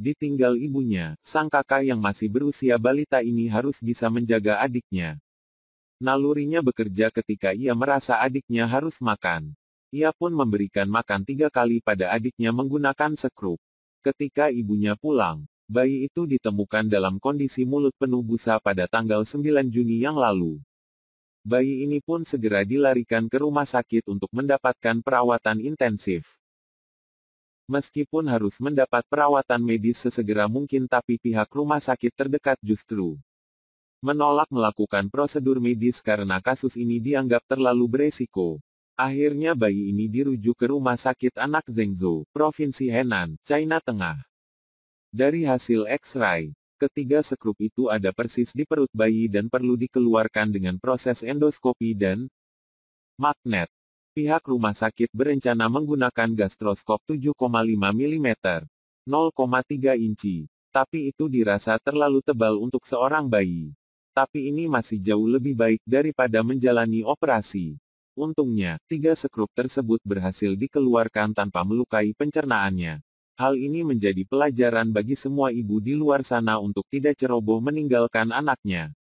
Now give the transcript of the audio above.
Ditinggal ibunya, sang kakak yang masih berusia balita ini harus bisa menjaga adiknya. Nalurinya bekerja ketika ia merasa adiknya harus makan. Ia pun memberikan makan tiga kali pada adiknya menggunakan sekrup. Ketika ibunya pulang, bayi itu ditemukan dalam kondisi mulut penuh busa pada tanggal 9 Juni yang lalu. Bayi ini pun segera dilarikan ke rumah sakit untuk mendapatkan perawatan intensif. Meskipun harus mendapat perawatan medis sesegera mungkin tapi pihak rumah sakit terdekat justru menolak melakukan prosedur medis karena kasus ini dianggap terlalu beresiko. Akhirnya bayi ini dirujuk ke rumah sakit anak Zhengzhou, Provinsi Henan, China Tengah. Dari hasil X-ray, ketiga sekrup itu ada persis di perut bayi dan perlu dikeluarkan dengan proses endoskopi dan magnet pihak rumah sakit berencana menggunakan gastroskop 7,5 mm, 0,3 inci. Tapi itu dirasa terlalu tebal untuk seorang bayi. Tapi ini masih jauh lebih baik daripada menjalani operasi. Untungnya, tiga sekrup tersebut berhasil dikeluarkan tanpa melukai pencernaannya. Hal ini menjadi pelajaran bagi semua ibu di luar sana untuk tidak ceroboh meninggalkan anaknya.